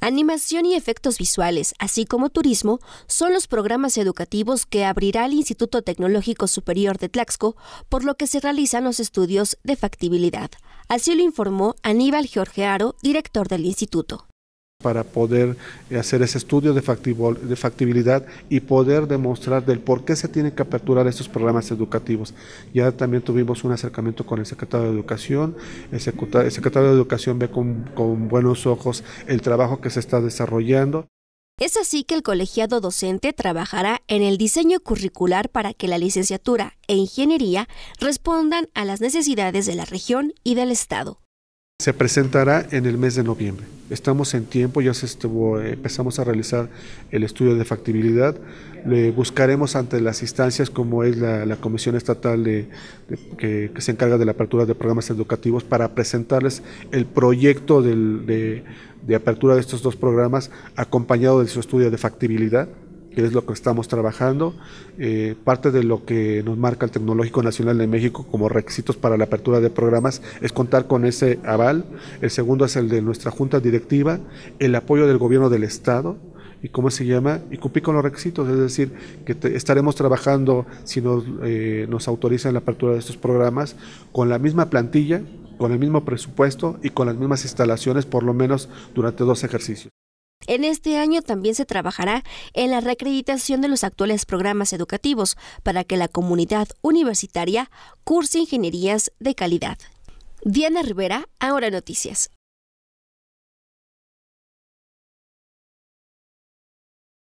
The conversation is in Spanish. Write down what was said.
Animación y efectos visuales, así como turismo, son los programas educativos que abrirá el Instituto Tecnológico Superior de Tlaxco, por lo que se realizan los estudios de factibilidad. Así lo informó Aníbal Jorge Aro, director del instituto para poder eh, hacer ese estudio de, factibilidad y poder demostrar del por qué se tienen que aperturar estos programas educativos. Ya también tuvimos un acercamiento con el secretario de Educación. El secretario, de Educación ve con buenos ojos el trabajo que se está desarrollando. Es así que el colegiado docente trabajará en el diseño curricular para que la licenciatura e ingeniería respondan a las necesidades de la región y del Estado se presentará en el mes de noviembre. Estamos en tiempo, ya se estuvo, eh, empezamos a realizar el estudio de factibilidad. Le buscaremos ante las instancias como es la, Comisión Estatal de, que, se encarga de la apertura de programas educativos para presentarles el proyecto de, de apertura de estos dos programas acompañado de su estudio de factibilidad que es lo que estamos trabajando. Eh, parte de lo que nos marca el Tecnológico Nacional de México como requisitos para la apertura de programas es contar con ese aval. El segundo es el de nuestra junta directiva, el apoyo del gobierno del Estado y cómo se llama y cumplir con los requisitos, es decir, que estaremos trabajando si nos, eh, nos autorizan la apertura de estos programas con la misma plantilla, con el mismo presupuesto y con las mismas instalaciones por lo menos durante dos ejercicios. En este año también se trabajará en la reacreditación de los actuales programas educativos para que la comunidad universitaria curse ingenierías de calidad. Diana Rivera, Ahora Noticias.